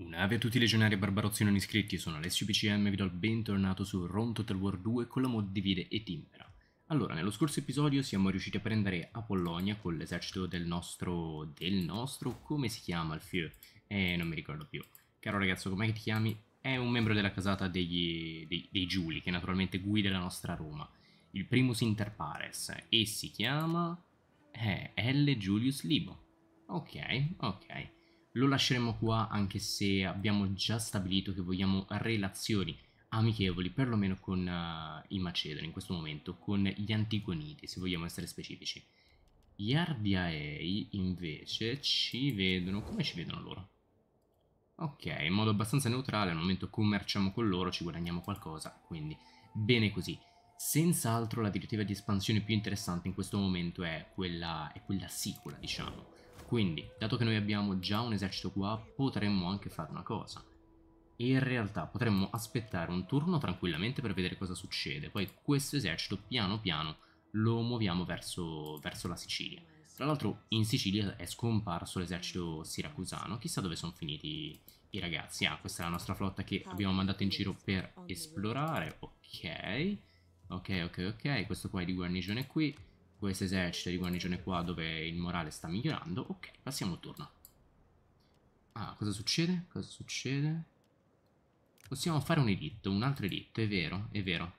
Un'ave a tutti i legionari e barbarozzi non iscritti, sono Alessio PCM e vi do il bentornato su ROM Total War 2 con la mod Divide e Timbera. Allora, nello scorso episodio siamo riusciti a prendere Apollonia con l'esercito del nostro... del nostro... come si chiama il Fieu? Eh, non mi ricordo più. Caro ragazzo, com'è che ti chiami? È un membro della casata degli, dei, dei Giuli, che naturalmente guida la nostra Roma. Il primus inter pares, e si chiama... eh, L. Julius Libo. Ok, ok lo lasceremo qua anche se abbiamo già stabilito che vogliamo relazioni amichevoli perlomeno con uh, i Macedoni in questo momento, con gli Antigoniti se vogliamo essere specifici. Gli Ardiaei invece ci vedono... come ci vedono loro? Ok, in modo abbastanza neutrale, al momento commerciamo con loro, ci guadagniamo qualcosa, quindi bene così. Senz'altro la direttiva di espansione più interessante in questo momento è quella, è quella sicula, diciamo quindi, dato che noi abbiamo già un esercito qua, potremmo anche fare una cosa. In realtà potremmo aspettare un turno tranquillamente per vedere cosa succede, poi questo esercito piano piano lo muoviamo verso, verso la Sicilia. Tra l'altro in Sicilia è scomparso l'esercito siracusano, chissà dove sono finiti i ragazzi. Ah, questa è la nostra flotta che abbiamo mandato in giro per esplorare, ok. Ok, ok, ok, questo qua è di guarnigione qui questo esercito di guarnigione qua dove il morale sta migliorando. Ok, passiamo il turno. Ah, cosa succede? Cosa succede? Possiamo fare un editto, un altro editto, è vero, è vero.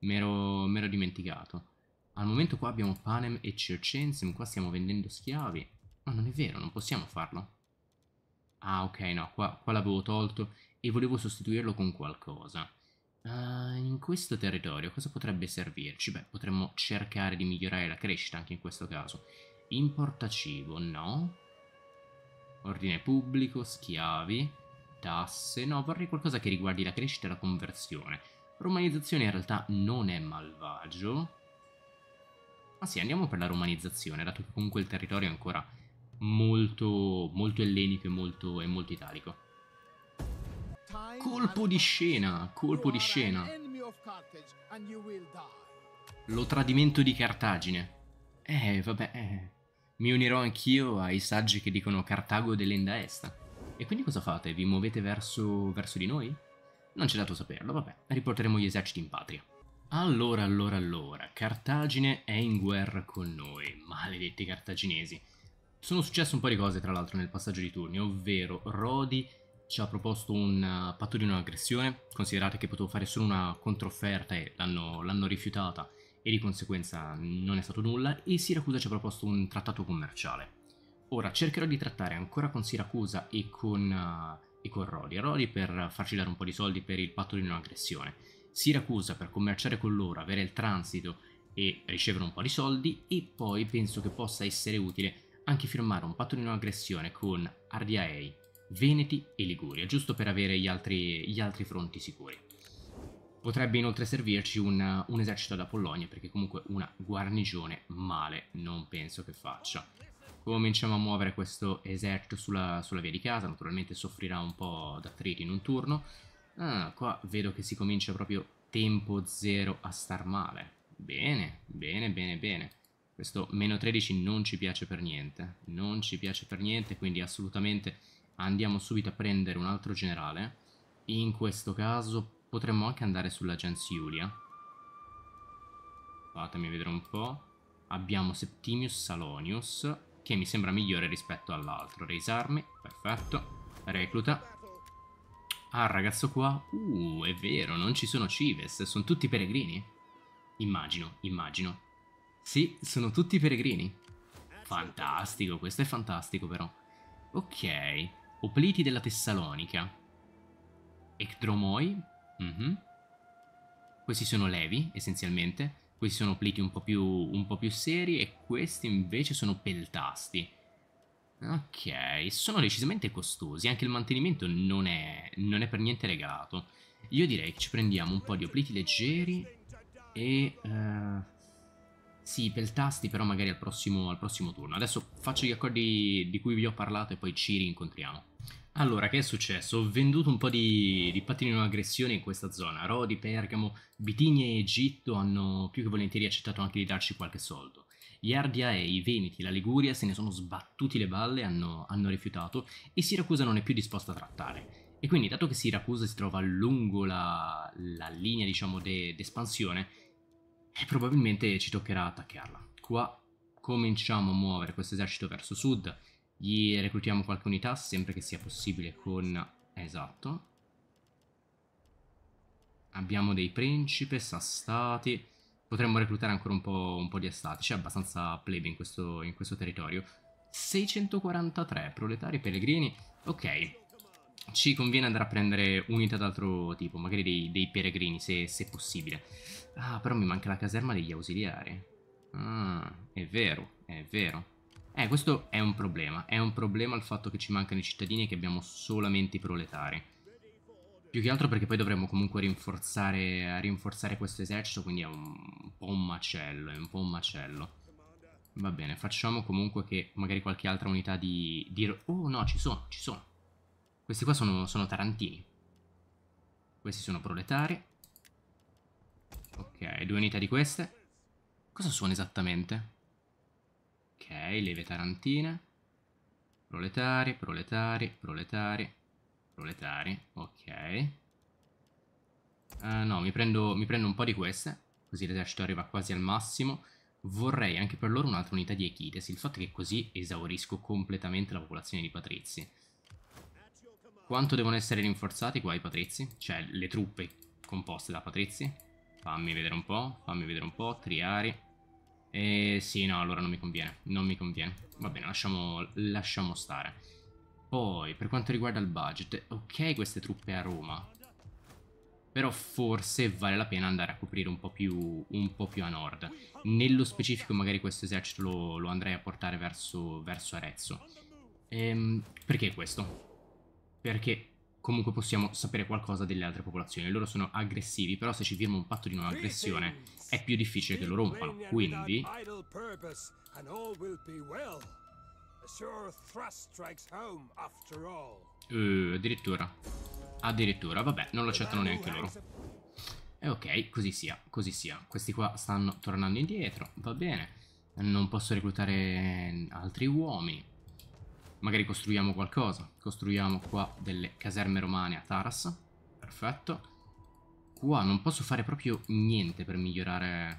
M'ero dimenticato. Al momento qua abbiamo Panem e Circensem, qua stiamo vendendo schiavi. Ma non è vero, non possiamo farlo. Ah, ok, no, qua, qua l'avevo tolto e volevo sostituirlo con qualcosa. Uh, in questo territorio cosa potrebbe servirci? Beh, potremmo cercare di migliorare la crescita anche in questo caso. Importa cibo, no? Ordine pubblico, schiavi, tasse... No, vorrei qualcosa che riguardi la crescita e la conversione. Romanizzazione in realtà non è malvagio. Ma ah, sì, andiamo per la romanizzazione, dato che comunque il territorio è ancora molto, molto ellenico e molto, e molto italico. Colpo di scena, colpo di scena. Lo tradimento di Cartagine. Eh, vabbè, eh. Mi unirò anch'io ai saggi che dicono Cartago dell'enda est. E quindi cosa fate? Vi muovete verso, verso di noi? Non c'è dato saperlo, vabbè. Riporteremo gli eserciti in patria. Allora, allora, allora. Cartagine è in guerra con noi. Maledetti cartaginesi. Sono successe un po' di cose, tra l'altro, nel passaggio di turni, ovvero Rodi ci ha proposto un eh, patto di non aggressione, considerate che potevo fare solo una controfferta e l'hanno, l'hanno rifiutata e di conseguenza non è stato nulla, e Siracusa ci ha proposto un trattato commerciale. Ora cercherò di trattare ancora con Siracusa e con, uh, e con Rodi, Rodi per farci dare un po' di soldi per il patto di non aggressione, Siracusa per commerciare con loro, avere il transito e ricevere un po' di soldi e poi penso che possa essere utile anche firmare un patto di non aggressione con RDAA Veneti e Liguria, giusto per avere gli altri, gli altri fronti sicuri. Potrebbe inoltre servirci un, un esercito da Polonia, perché comunque una guarnigione male non penso che faccia. Cominciamo a muovere questo esercito sulla, sulla via di casa, naturalmente soffrirà un po' d'attriti in un turno. Ah, qua vedo che si comincia proprio tempo zero a star male. Bene, bene, bene, bene. Questo meno 13 non ci piace per niente, non ci piace per niente, quindi assolutamente andiamo subito a prendere un altro generale. In questo caso potremmo anche andare sulla Iulia. Fatemi vedere un po'. Abbiamo Septimius Salonius, che mi sembra migliore rispetto all'altro. Reisarmi, perfetto. Recluta. Ah, ragazzo qua. Uh, è vero, non ci sono Cives, sono tutti peregrini. Immagino, immagino. Sì, sono tutti peregrini. Fantastico, questo è fantastico però. Ok, Opliti della Tessalonica, Ectromoi. uh-huh. Mhm. questi sono levi essenzialmente, questi sono opliti un po' più, un po più seri e questi invece sono peltasti. Ok, sono decisamente costosi, anche il mantenimento non è, non è per niente regalato. Io direi che ci prendiamo un po' di opliti leggeri e... Uh, sì, peltasti però magari al prossimo, al prossimo turno. Adesso faccio gli accordi di cui vi ho parlato e poi ci rincontriamo. Allora, che è successo? Ho venduto un po' di, di pattini non aggressione in questa zona. Rodi, Pergamo, Bitigna e Egitto hanno più che volentieri accettato anche di darci qualche soldo. Gli Ardiaei, i Veneti, la Liguria se ne sono sbattuti le balle, hanno, hanno rifiutato e Siracusa non è più disposta a trattare. E quindi, dato che Siracusa si trova lungo la, la linea, diciamo, d'espansione, de eh, probabilmente ci toccherà attaccarla. Qua cominciamo a muovere questo esercito verso sud gli reclutiamo qualche unità, sempre che sia possibile con... Esatto. Abbiamo dei principe, sassati. Potremmo reclutare ancora un po', un po di estati. C'è abbastanza plebe in questo, in questo territorio. 643, proletari, pellegrini. Ok, ci conviene andare a prendere unità d'altro tipo, magari dei, dei peregrini se, se, possibile. Ah, però mi manca la caserma degli ausiliari. Ah, è vero, è vero. Eh, questo è un problema. È un problema il fatto che ci mancano i cittadini e che abbiamo solamente i proletari. Più che altro perché poi dovremmo comunque rinforzare, rinforzare questo esercito, quindi è un po' un macello, è un po' un macello. Va bene, facciamo comunque che magari qualche altra unità di... di... Oh no, ci sono, ci sono. Questi qua sono, sono tarantini. Questi sono proletari. Ok, due unità di queste. Cosa sono esattamente? Ok, leve tarantine. Proletari, proletari, proletari, proletari. Ok. Uh, no, mi prendo, mi prendo un po' di queste, così l'esercito arriva quasi al massimo. Vorrei anche per loro un'altra unità di Echides, il fatto è che così esaurisco completamente la popolazione di Patrizi. Quanto devono essere rinforzati qua i Patrizi? Cioè, le truppe composte da Patrizi? Fammi vedere un po', fammi vedere un po', Triari... Eh, sì, no, allora non mi conviene, non mi conviene. Va bene, lasciamo, lasciamo stare. Poi, per quanto riguarda il budget, ok queste truppe a Roma. Però forse vale la pena andare a coprire un po' più, un po più a nord. Nello specifico magari questo esercito lo, lo andrei a portare verso, verso Arezzo. Ehm, perché questo? Perché comunque possiamo sapere qualcosa delle altre popolazioni. Loro sono aggressivi, però se ci firma un patto di non aggressione è più difficile che lo rompano. Quindi... Uh, addirittura. Addirittura, vabbè, non lo accettano neanche loro. E ok, così sia, così sia. Questi qua stanno tornando indietro, va bene. Non posso reclutare altri uomini. Magari costruiamo qualcosa. Costruiamo qua delle caserme romane a Taras. Perfetto. Qua non posso fare proprio niente per migliorare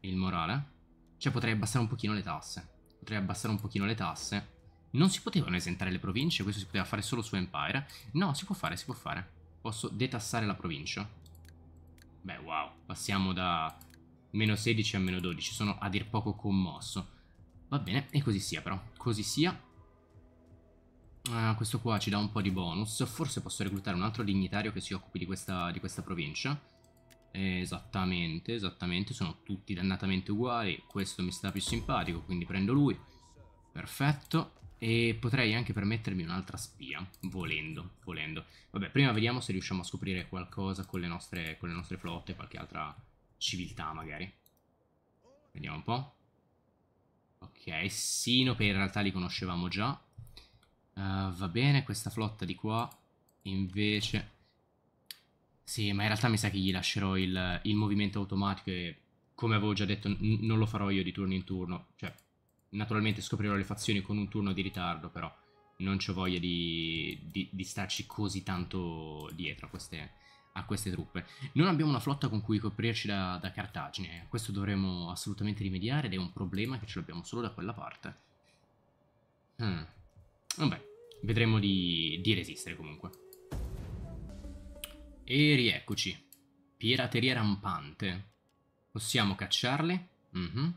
il morale. Cioè potrei abbassare un pochino le tasse. Potrei abbassare un pochino le tasse. Non si potevano esentare le province, questo si poteva fare solo su Empire. No, si può fare, si può fare. Posso detassare la provincia. Beh, wow. Passiamo da meno 16 a meno 12. Sono a dir poco commosso. Va bene, e così sia però. Così sia. Uh, questo qua ci dà un po' di bonus. Forse posso reclutare un altro dignitario che si occupi di questa, di questa provincia. esattamente, esattamente. Sono tutti dannatamente uguali. Questo mi sta più simpatico, quindi prendo lui. Perfetto. E potrei anche permettermi un'altra spia, volendo, volendo. Vabbè, prima vediamo se riusciamo a scoprire qualcosa con le nostre, con le nostre flotte, qualche altra civiltà magari. Vediamo un po'. Ok, Sinope in realtà li conoscevamo già. Eh, va bene, questa flotta di qua invece... Sì, ma in realtà mi sa che gli lascerò il, il movimento automatico e come avevo già detto non lo farò io di turno in turno. Cioè, naturalmente scoprirò le fazioni con un turno di ritardo, però non ho voglia di, di, di, starci così tanto dietro a queste, a queste, truppe. Non abbiamo una flotta con cui coprirci da, da Cartagine, questo dovremo assolutamente rimediare ed è un problema che ce l'abbiamo solo da quella parte. Hmm. Vabbè, Vedremo di, di resistere comunque. E rieccoci. Pirateria rampante. Possiamo cacciarli? Mm -hmm.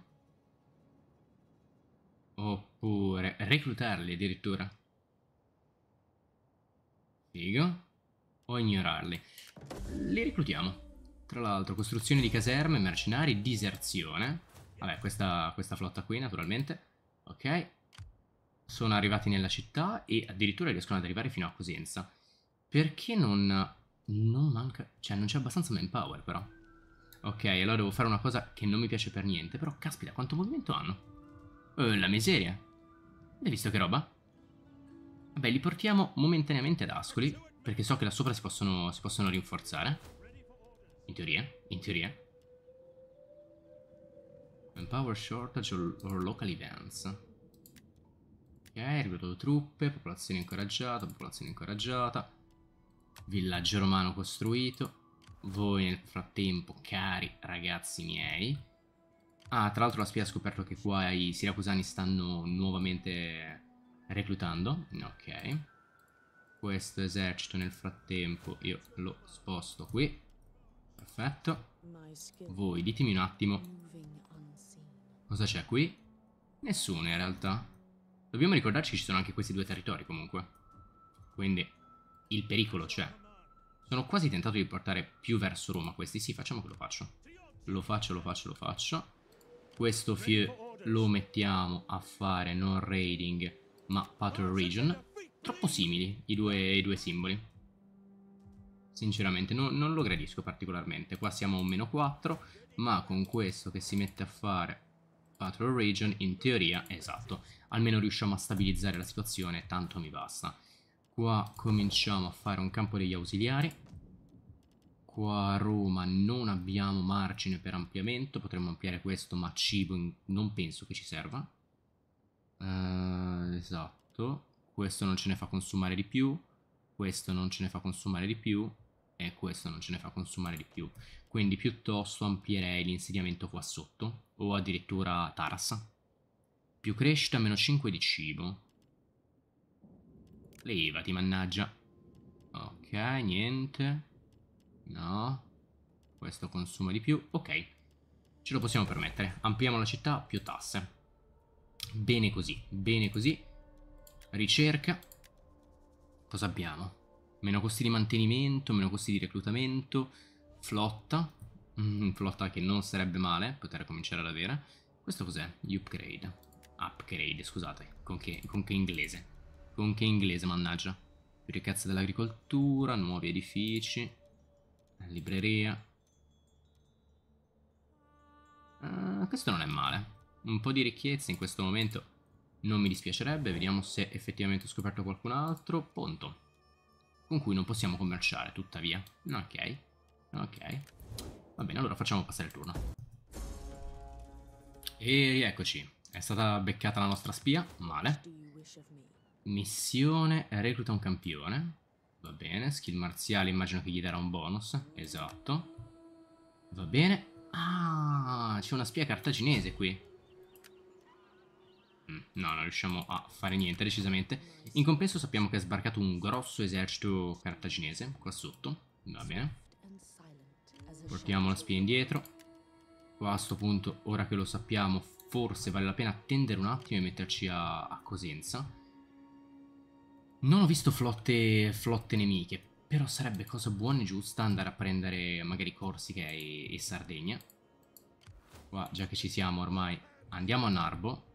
Oppure reclutarli addirittura. Figo. O ignorarli. Li reclutiamo. Tra l'altro, costruzione di caserme, mercenari, diserzione. Vabbè, questa, questa flotta qui, naturalmente. Ok sono arrivati nella città e addirittura riescono ad arrivare fino a Cosenza. Perché non... non manca... cioè non c'è abbastanza manpower però. Ok, allora devo fare una cosa che non mi piace per niente, però caspita quanto movimento hanno. Eh, la miseria. Hai visto che roba? Vabbè, li portiamo momentaneamente ad Ascoli, perché so che là sopra si possono, si possono rinforzare. In teoria, in teoria. Manpower shortage or, or local events aereo, eh, truppe, popolazione incoraggiata, popolazione incoraggiata, villaggio romano costruito. Voi nel frattempo, cari ragazzi miei. Ah, tra l'altro la spia ha scoperto che qua i siracusani stanno nuovamente reclutando. Ok. Questo esercito nel frattempo io lo sposto qui. Perfetto. Voi ditemi un attimo. Cosa c'è qui? Nessuno in realtà. Dobbiamo ricordarci che ci sono anche questi due territori comunque. Quindi il pericolo c'è. Sono quasi tentato di portare più verso Roma questi. Sì, facciamo che lo faccio. Lo faccio, lo faccio, lo faccio. Questo fio lo mettiamo a fare non raiding ma patrol region. Troppo simili i due, i due simboli. Sinceramente no, non lo gradisco particolarmente. Qua siamo a un meno 4 ma con questo che si mette a fare Patrol Region in teoria, esatto, almeno riusciamo a stabilizzare la situazione, tanto mi basta. Qua cominciamo a fare un campo degli ausiliari. Qua a Roma non abbiamo margine per ampliamento, potremmo ampliare questo ma cibo non penso che ci serva. Uh, esatto, questo non ce ne fa consumare di più, questo non ce ne fa consumare di più e questo non ce ne fa consumare di più quindi piuttosto amplierei l'insediamento qua sotto, o addirittura Taras. Più crescita, meno 5 di cibo. Levati, mannaggia. Ok, niente. No. Questo consuma di più. Ok. Ce lo possiamo permettere. Ampliamo la città, più tasse. Bene così, bene così. Ricerca. Cosa abbiamo? Meno costi di mantenimento, meno costi di reclutamento flotta, mm, flotta che non sarebbe male poter cominciare ad avere. Questo cos'è? Upgrade. Upgrade, scusate, con che, con che inglese? Con che inglese, mannaggia. Ricchezza dell'agricoltura, nuovi edifici, libreria. Uh, questo non è male. Un po' di ricchezza in questo momento non mi dispiacerebbe, vediamo se effettivamente ho scoperto qualcun altro. Ponto. Con cui non possiamo commerciare, tuttavia. Ok. Ok. Va bene, allora facciamo passare il turno. E rieccoci. È stata beccata la nostra spia. Male. Missione recluta un campione. Va bene. Skill marziale immagino che gli darà un bonus. Esatto. Va bene. Ah, c'è una spia cartaginese qui. Mm, no, non riusciamo a fare niente, decisamente. In compenso sappiamo che è sbarcato un grosso esercito cartaginese, qua sotto. Va bene. Portiamo la spia indietro. Qua a questo punto, ora che lo sappiamo, forse vale la pena attendere un attimo e metterci a, a Cosenza. Non ho visto flotte, flotte, nemiche, però sarebbe cosa buona e giusta andare a prendere magari Corsica e, e Sardegna. Qua, già che ci siamo ormai, andiamo a Narbo.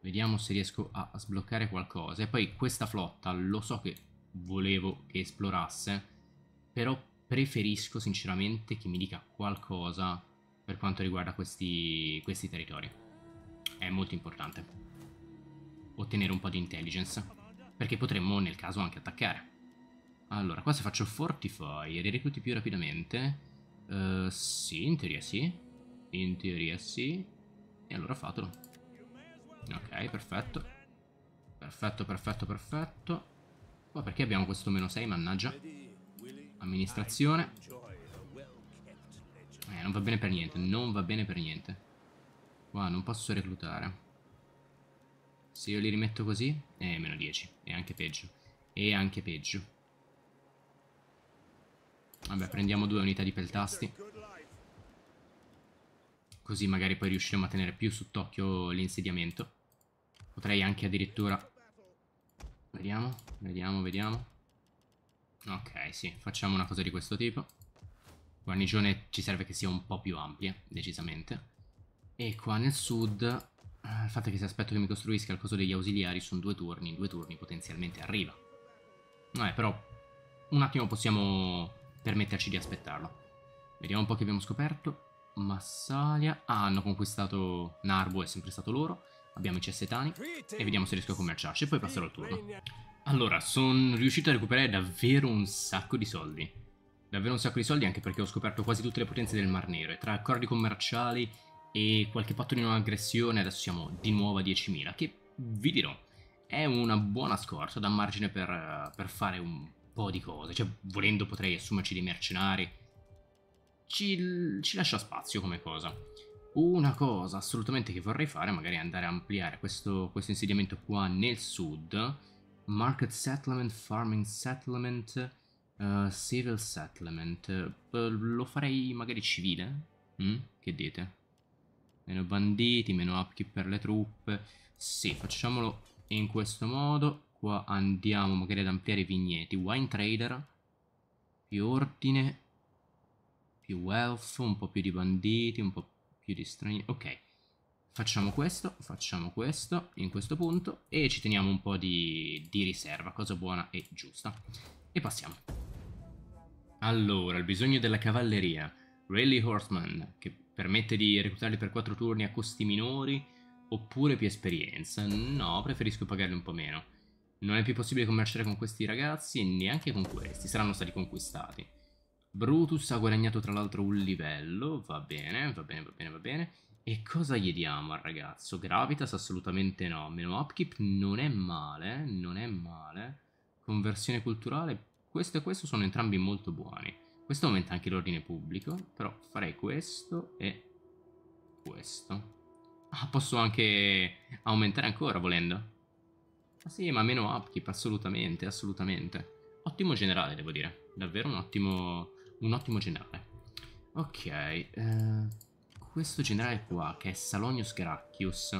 Vediamo se riesco a sbloccare qualcosa. E poi questa flotta lo so che volevo che esplorasse, però preferisco sinceramente che mi dica qualcosa per quanto riguarda questi, questi territori. È molto importante ottenere un po' di intelligence, perché potremmo nel caso anche attaccare. Allora, qua se faccio Fortify, li recluti più rapidamente? Uh, sì, in teoria sì. In teoria sì. E allora fatelo. Ok, perfetto. Perfetto, perfetto, perfetto. Ma perché abbiamo questo meno 6, mannaggia? Amministrazione. Eh, non va bene per niente, non va bene per niente. Qua non posso reclutare. Se io li rimetto così, eh, meno 10. è anche peggio. E anche peggio. Vabbè, prendiamo due unità di peltasti. Così magari poi riusciremo a tenere più sott'occhio l'insediamento. Potrei anche addirittura... Vediamo, vediamo, vediamo. Ok, sì, facciamo una cosa di questo tipo. Guarnigione ci serve che sia un po' più ampia, decisamente. E qua nel sud, eh, il fatto è che se aspetto che mi costruisca il coso degli ausiliari sono due turni, in due turni potenzialmente arriva. Vabbè, eh, però un attimo possiamo permetterci di aspettarlo. Vediamo un po' che abbiamo scoperto. Massalia. Ah, hanno conquistato Narbo, è sempre stato loro. Abbiamo i Cessetani. E vediamo se riesco a commerciarci. E poi passerò il turno. Allora, sono riuscito a recuperare davvero un sacco di soldi. Davvero un sacco di soldi anche perché ho scoperto quasi tutte le potenze del Mar Nero e tra accordi commerciali e qualche patto di non aggressione adesso siamo di nuovo a 10.000 che vi dirò è una buona scorta da margine per, per, fare un po' di cose, cioè volendo potrei assumerci dei mercenari, ci, ci lascia spazio come cosa. Una cosa assolutamente che vorrei fare magari è andare a ampliare questo, questo insediamento qua nel sud, Market Settlement, Farming Settlement, uh, Civil Settlement. Uh, lo farei magari civile? Mm? Che dite? Meno banditi, meno upkeep per le truppe. Sì, facciamolo in questo modo. Qua andiamo magari ad ampliare i vigneti. Wine Trader, più ordine, più wealth, un po' più di banditi, un po' più di stranieri. Ok, Facciamo questo, facciamo questo in questo punto e ci teniamo un po' di, di riserva, cosa buona e giusta. E passiamo. Allora, il bisogno della cavalleria. Rally Horseman, che permette di reclutarli per 4 turni a costi minori oppure più esperienza. No, preferisco pagarli un po' meno. Non è più possibile commerciare con questi ragazzi e neanche con questi, saranno stati conquistati. Brutus ha guadagnato tra l'altro un livello, va bene, va bene, va bene, va bene. E cosa gli diamo al ragazzo? Gravitas assolutamente no. Meno upkeep non è male, non è male. Conversione culturale, questo e questo sono entrambi molto buoni. Questo aumenta anche l'ordine pubblico, però farei questo e questo. Ah, posso anche aumentare ancora volendo. Ah sì, ma meno upkeep, assolutamente, assolutamente. Ottimo generale, devo dire. Davvero un ottimo, un ottimo generale. Ok, eh questo generale qua, che è Salonius Gracchius,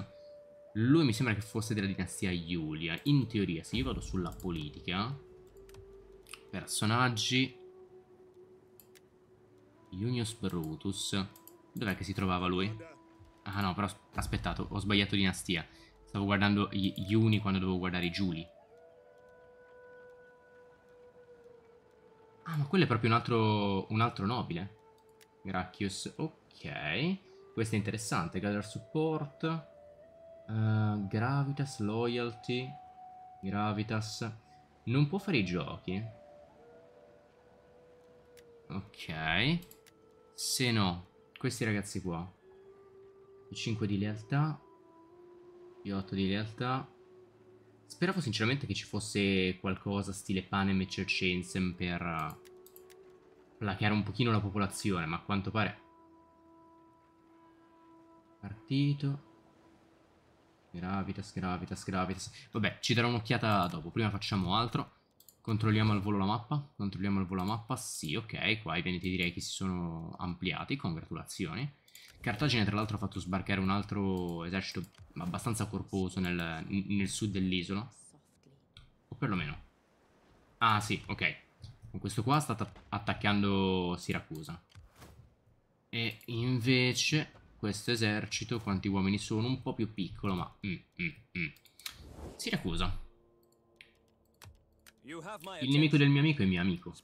lui mi sembra che fosse della dinastia Iulia. In teoria, se io vado sulla politica, personaggi, Junius Brutus, dov'è che si trovava lui? Ah no, però aspettate, ho sbagliato dinastia. Stavo guardando gli Uni quando dovevo guardare i Giuli. Ah, ma quello è proprio un altro, un altro nobile. Gracchius, ok. Questo è interessante. Gather support. Uh, gravitas, loyalty. Gravitas. Non può fare i giochi. Ok. Se no, questi ragazzi qua. 5 di lealtà. Io 8 di lealtà. Speravo sinceramente che ci fosse qualcosa stile Panem e Circensem per eh, placare un pochino la popolazione, ma a quanto pare Partito. Gravitas, gravitas, gravitas. Vabbè, ci darò un'occhiata dopo. Prima facciamo altro. Controlliamo al volo la mappa. Controlliamo al volo la mappa. Sì, ok, qua i veneti direi che si sono ampliati. Congratulazioni. Cartagine tra l'altro ha fatto sbarcare un altro esercito abbastanza corposo nel, nel sud dell'isola. O perlomeno. Ah sì, ok. Con questo qua sta attaccando Siracusa. E invece questo esercito, quanti uomini sono, un po' più piccolo, ma... Mm, mm, mm. Siracusa. Il nemico del mio amico è mio amico.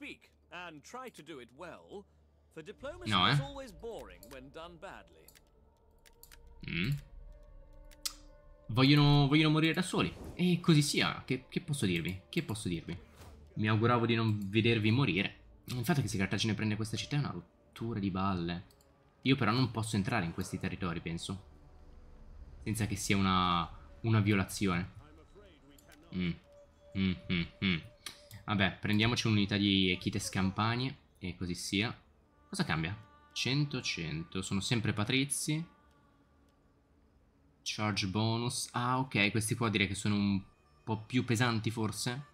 No, eh? Mm. Vogliono, vogliono, morire da soli. E così sia. Che, che, posso dirvi? Che posso dirvi? Mi auguravo di non vedervi morire. Il fatto che se Cartagine prende questa città è una rottura di balle. Io però non posso entrare in questi territori, penso. Senza che sia una, una violazione. Mm. Mm, mm, mm. Vabbè, prendiamoci un'unità di Echite Scampagne e così sia. Cosa cambia? 100-100. Sono sempre patrizi. Charge bonus. Ah, ok, questi qua direi che sono un po' più pesanti forse.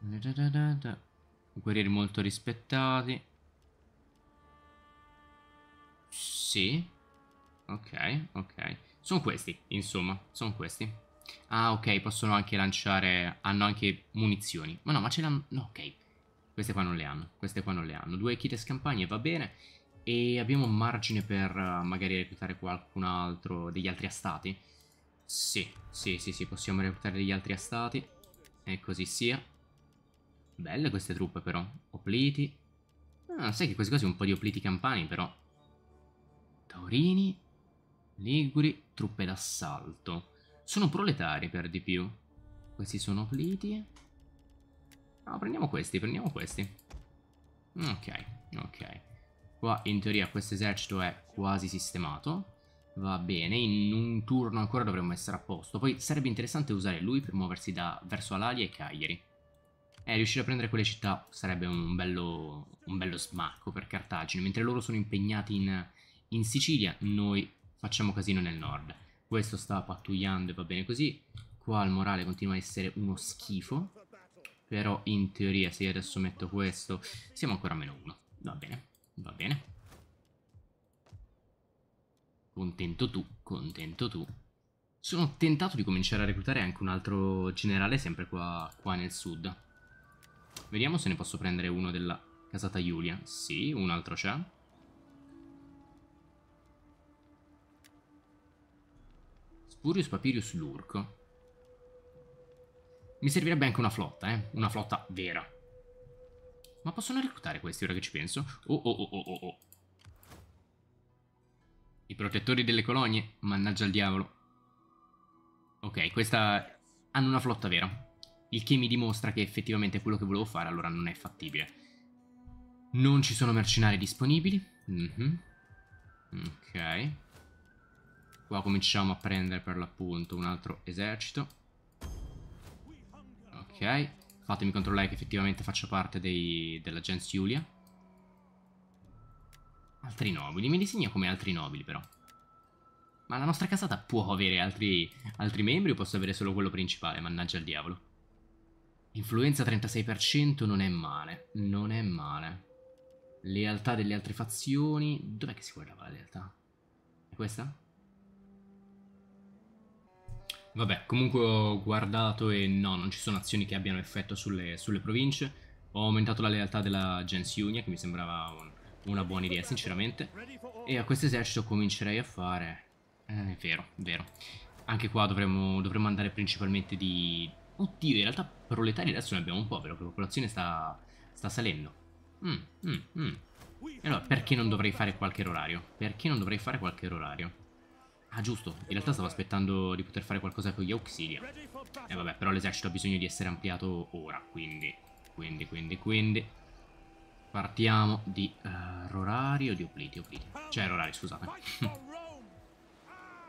Da da da Guerrieri molto rispettati. Sì. Ok, ok. Sono questi, insomma, sono questi. Ah, ok, possono anche lanciare... Hanno anche munizioni. Ma no, ma ce l'hanno... No, ok. Queste qua non le hanno, queste qua non le hanno. Due kit scampagne, va bene. E abbiamo margine per eh, magari reclutare qualcun altro, degli altri astati. Sì, sì, sì, sì, possiamo reclutare degli altri astati. E così sia. Belle queste truppe però. Opliti. Ah, sai che quasi quasi un po' di opliti campani però taurini, liguri, truppe d'assalto. Sono proletari per di più. Questi sono pliti. No, prendiamo questi, prendiamo questi. Ok, ok. Qua in teoria questo esercito è quasi sistemato. Va bene, in un turno ancora dovremmo essere a posto. Poi sarebbe interessante usare lui per muoversi da, verso Alalia e Cagliari. Eh, riuscire a prendere quelle città sarebbe un bello, un bello smacco per Cartagine, mentre loro sono impegnati in in Sicilia, noi facciamo casino nel nord. Questo sta pattugliando e va bene così. Qua il morale continua a essere uno schifo. Però in teoria se io adesso metto questo siamo ancora a meno uno. Va bene, va bene. Contento tu, contento tu. Sono tentato di cominciare a reclutare anche un altro generale sempre qua, qua nel sud. Vediamo se ne posso prendere uno della casata Giulia. Sì, un altro c'è. Curious Papirius Lurk. Mi servirebbe anche una flotta, eh. Una flotta vera. Ma possono reclutare questi ora che ci penso? Oh oh oh oh oh oh. I protettori delle colonie? Mannaggia al diavolo. Ok, questa... Hanno una flotta vera. Il che mi dimostra che effettivamente quello che volevo fare allora non è fattibile. Non ci sono mercenari disponibili. Mm -hmm. Ok. Qua cominciamo a prendere per l'appunto un altro esercito. Ok. Fatemi controllare che effettivamente faccia parte della Gens Julia. Altri nobili. Mi disegna come altri nobili però. Ma la nostra casata può avere altri, altri membri o posso avere solo quello principale? Mannaggia al diavolo. Influenza 36% non è male. Non è male. Lealtà delle altre fazioni. Dov'è che si guardava la lealtà? È questa? Vabbè, comunque ho guardato e no, non ci sono azioni che abbiano effetto sulle, sulle province. Ho aumentato la lealtà della Gens Unia, che mi sembrava un, una buona idea, sinceramente. E a questo esercito comincerei a fare... Eh, è vero, è vero. Anche qua dovremmo, dovremmo andare principalmente di... Oddio, in realtà proletari adesso ne abbiamo un po', perché la popolazione sta, sta salendo. Mm, mm, mm. E allora, perché non dovrei fare qualche orario? Perché non dovrei fare qualche orario? Ah giusto, in realtà stavo aspettando di poter fare qualcosa con gli Auxilia. E eh, vabbè, però l'esercito ha bisogno di essere ampliato ora, quindi... Quindi, quindi, quindi... Partiamo di uh, eh, Rorari o di Opliti, Opliti. Cioè Rorari, scusate.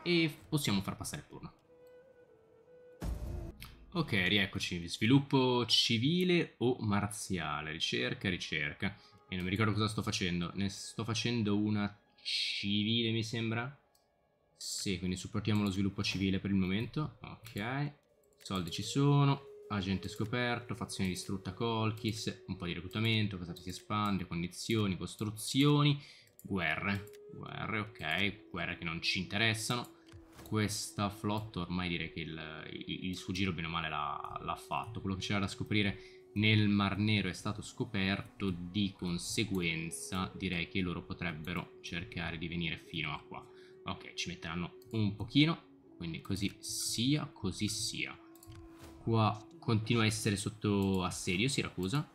e possiamo far passare il turno. Ok, rieccoci. Sviluppo civile o marziale? Ricerca, ricerca. E non mi ricordo cosa sto facendo. Ne sto facendo una civile, mi sembra. Sì, quindi supportiamo lo sviluppo civile per il momento. Ok. Soldi ci sono. Agente scoperto, fazione distrutta Colchis, un po' di reclutamento, cosa si espande, condizioni, costruzioni, guerre. Guerre, ok, guerre che non ci interessano. Questa flotta ormai direi che il, il, il suo giro bene o male l'ha fatto. Quello che c'era da scoprire nel Mar Nero è stato scoperto, di conseguenza direi che loro potrebbero cercare di venire fino a qua ok ci metteranno un pochino quindi così sia così sia qua continua a essere sotto assedio Siracusa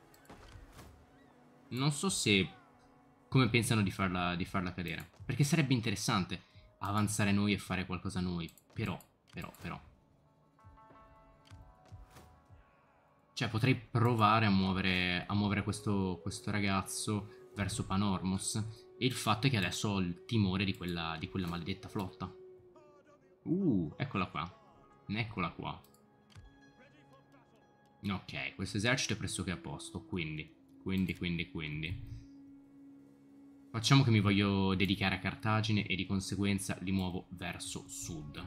non so se come pensano di farla, di farla cadere perché sarebbe interessante avanzare noi e fare qualcosa noi però però però Cioè potrei provare a muovere, a muovere questo, questo, ragazzo verso Panormos e il fatto è che adesso ho il timore di quella, di quella maledetta flotta. Uh, eccola qua. Eccola qua. Ok, questo esercito è pressoché a posto, quindi, quindi, quindi, quindi. Facciamo che mi voglio dedicare a Cartagine e di conseguenza li muovo verso sud.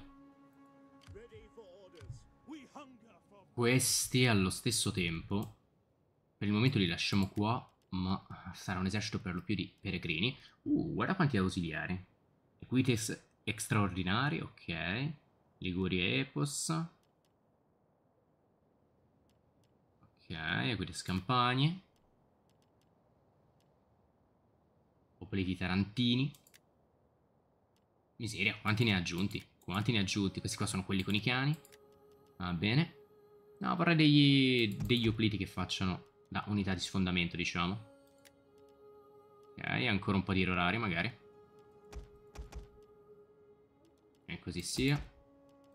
Questi allo stesso tempo, per il momento li lasciamo qua ma sarà un esercito per lo più di peregrini. Uh, guarda quanti ausiliari. Equites straordinari, ok. Liguria Epos. Ok, Equites Campagne. Opleti Tarantini. Miseria, quanti ne ha aggiunti? Quanti ne ha aggiunti? Questi qua sono quelli con i cani. Va bene. No, vorrei degli, degli opliti che facciano da unità di sfondamento, diciamo. Ok, ancora un po' di rorari, magari. E così sia.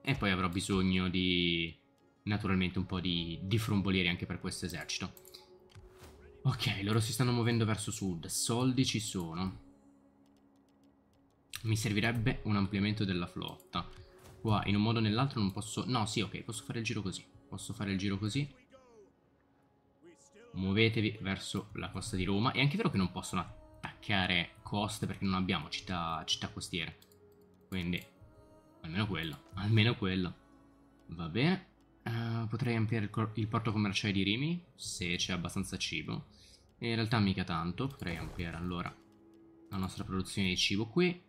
E poi avrò bisogno di... Naturalmente un po' di, di frombolieri anche per questo esercito. Ok, loro si stanno muovendo verso sud. Soldi ci sono. Mi servirebbe un ampliamento della flotta. Qua in un modo o nell'altro non posso... No, sì, ok, posso fare il giro così. Posso fare il giro così muovetevi verso la costa di Roma. È anche vero che non possono attaccare coste perché non abbiamo città, città costiere. Quindi, almeno quello, almeno quello. Va bene. Uh, potrei ampliare il, il, porto commerciale di Rimi, se c'è abbastanza cibo. In realtà mica tanto, potrei ampliare allora la nostra produzione di cibo qui.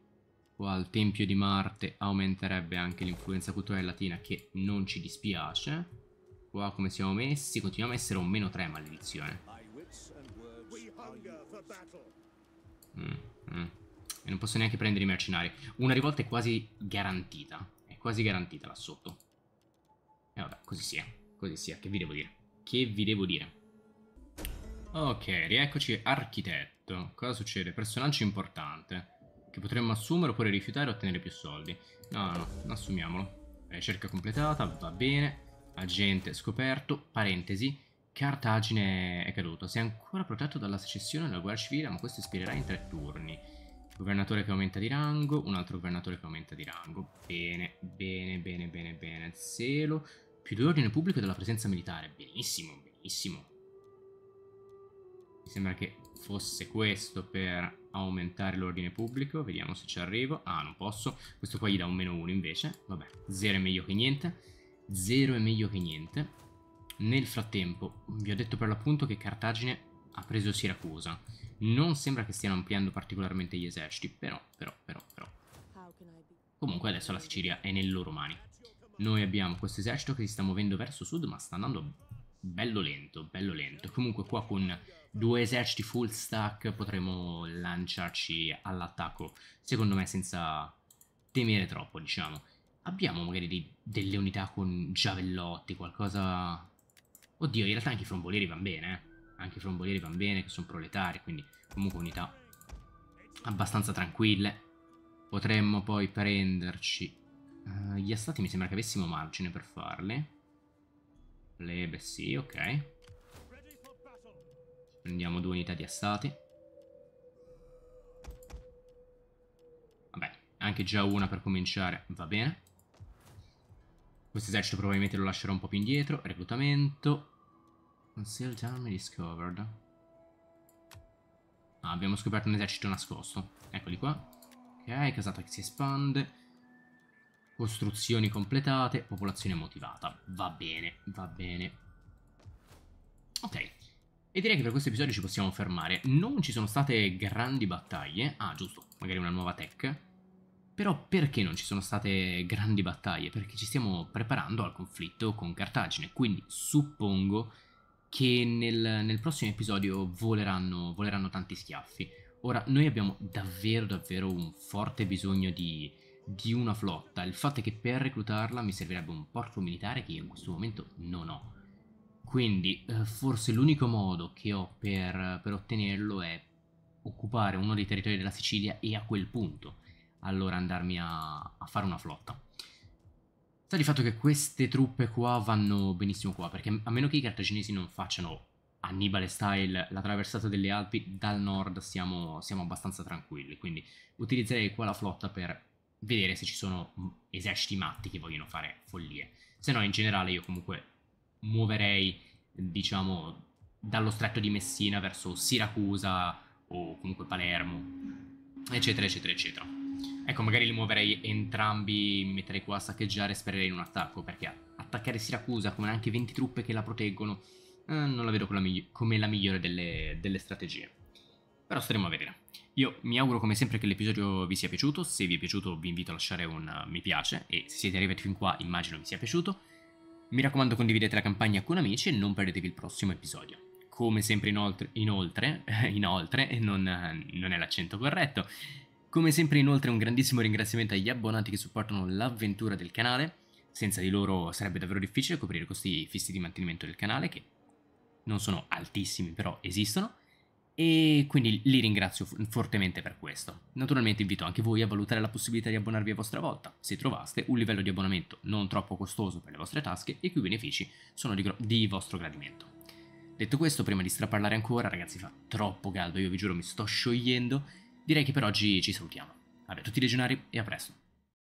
Qua al Tempio di Marte aumenterebbe anche l'influenza culturale latina che non ci dispiace qua come siamo messi Continuiamo a essere un meno 3 maledizione mm, mm. E non posso neanche prendere i mercenari Una rivolta è quasi garantita È quasi garantita là sotto E eh, vabbè così sia Così sia che vi devo dire Che vi devo dire Ok rieccoci architetto Cosa succede? Personaggio importante Che potremmo assumere oppure rifiutare e ottenere più soldi No no, no assumiamolo Ricerca eh, completata va bene Agente scoperto, parentesi, Cartagine è caduto. Sei ancora protetto dalla secessione della guerra civile, ma questo espirerà in tre turni. Governatore che aumenta di rango, un altro governatore che aumenta di rango. Bene, bene, bene, bene, bene. Zelo. Più due ordine pubblico della presenza militare. Benissimo, benissimo. Mi sembra che fosse questo per aumentare l'ordine pubblico. Vediamo se ci arrivo. Ah, non posso. Questo qua gli dà un meno uno invece. Vabbè, zero è meglio che niente. 0 è meglio che niente. Nel frattempo, vi ho detto per l'appunto che Cartagine ha preso Siracusa. Non sembra che stiano ampliando particolarmente gli eserciti, però, però, però, però. Comunque adesso la Sicilia è nelle loro mani. Noi abbiamo questo esercito che si sta muovendo verso sud, ma sta andando bello lento, bello lento. Comunque qua con due eserciti full stack potremo lanciarci all'attacco, secondo me senza temere troppo, diciamo. Abbiamo magari dei, delle unità con giavellotti, qualcosa... Oddio, in realtà anche i frombolieri vanno bene, eh. Anche i frombolieri vanno bene, che sono proletari, quindi comunque unità abbastanza tranquille. Potremmo poi prenderci... Uh, gli assati mi sembra che avessimo margine per farli. Plebe, sì, ok. Prendiamo due unità di assati. Vabbè, anche già una per cominciare, va bene. Questo esercito probabilmente lo lascerò un po' più indietro. Reclutamento. Concealed Army Discovered. Ah, abbiamo scoperto un esercito nascosto. Eccoli qua. Ok, casata che si espande. Costruzioni completate. Popolazione motivata. Va bene, va bene. Ok. E direi che per questo episodio ci possiamo fermare. Non ci sono state grandi battaglie. Ah, giusto. Magari una nuova tech. Però perché non ci sono state grandi battaglie? Perché ci stiamo preparando al conflitto con Cartagine, quindi suppongo che nel, nel prossimo episodio voleranno, voleranno tanti schiaffi. Ora, noi abbiamo davvero davvero un forte bisogno di, di una flotta. Il fatto è che per reclutarla mi servirebbe un porto militare che io in questo momento non ho. Quindi eh, forse l'unico modo che ho per, per, ottenerlo è occupare uno dei territori della Sicilia e a quel punto allora andarmi a, a fare una flotta. Sta di fatto che queste truppe qua vanno benissimo qua, perché a meno che i cartaginesi non facciano Annibale style la traversata delle Alpi dal nord siamo, siamo abbastanza tranquilli, quindi utilizzerei qua la flotta per vedere se ci sono mm, eserciti matti che vogliono fare follie. Se no in generale io comunque muoverei, diciamo, dallo stretto di Messina verso Siracusa o comunque Palermo, eccetera, eccetera, eccetera. Ecco, magari li muoverei entrambi, mi metterei qua a saccheggiare e spererei in un attacco, perché attaccare Siracusa con anche 20 truppe che la proteggono, eh, non la vedo come la, migli come la migliore delle, delle strategie. Però staremo a vedere. Io mi auguro come sempre che l'episodio vi sia piaciuto, se vi è piaciuto vi invito a lasciare un eh, mi piace e se siete arrivati fin qua immagino vi sia piaciuto. Mi raccomando condividete la campagna con amici e non perdetevi il prossimo episodio. Come sempre inoltre, inoltre, inoltre non, non è l'accento corretto, come sempre inoltre un grandissimo ringraziamento agli abbonati che supportano l'avventura del canale, senza di loro sarebbe davvero difficile coprire costi fissi di mantenimento del canale che non sono altissimi però esistono e quindi li ringrazio fortemente per questo. Naturalmente invito anche voi a valutare la possibilità di abbonarvi a vostra volta, se trovaste un livello di abbonamento non troppo costoso per le vostre tasche e cui benefici sono di, di vostro gradimento. Detto questo, prima di straparlare ancora, ragazzi fa troppo caldo, io vi giuro mi sto sciogliendo Direi che per oggi ci salutiamo. Vabbè, tutti i legionari e a presto.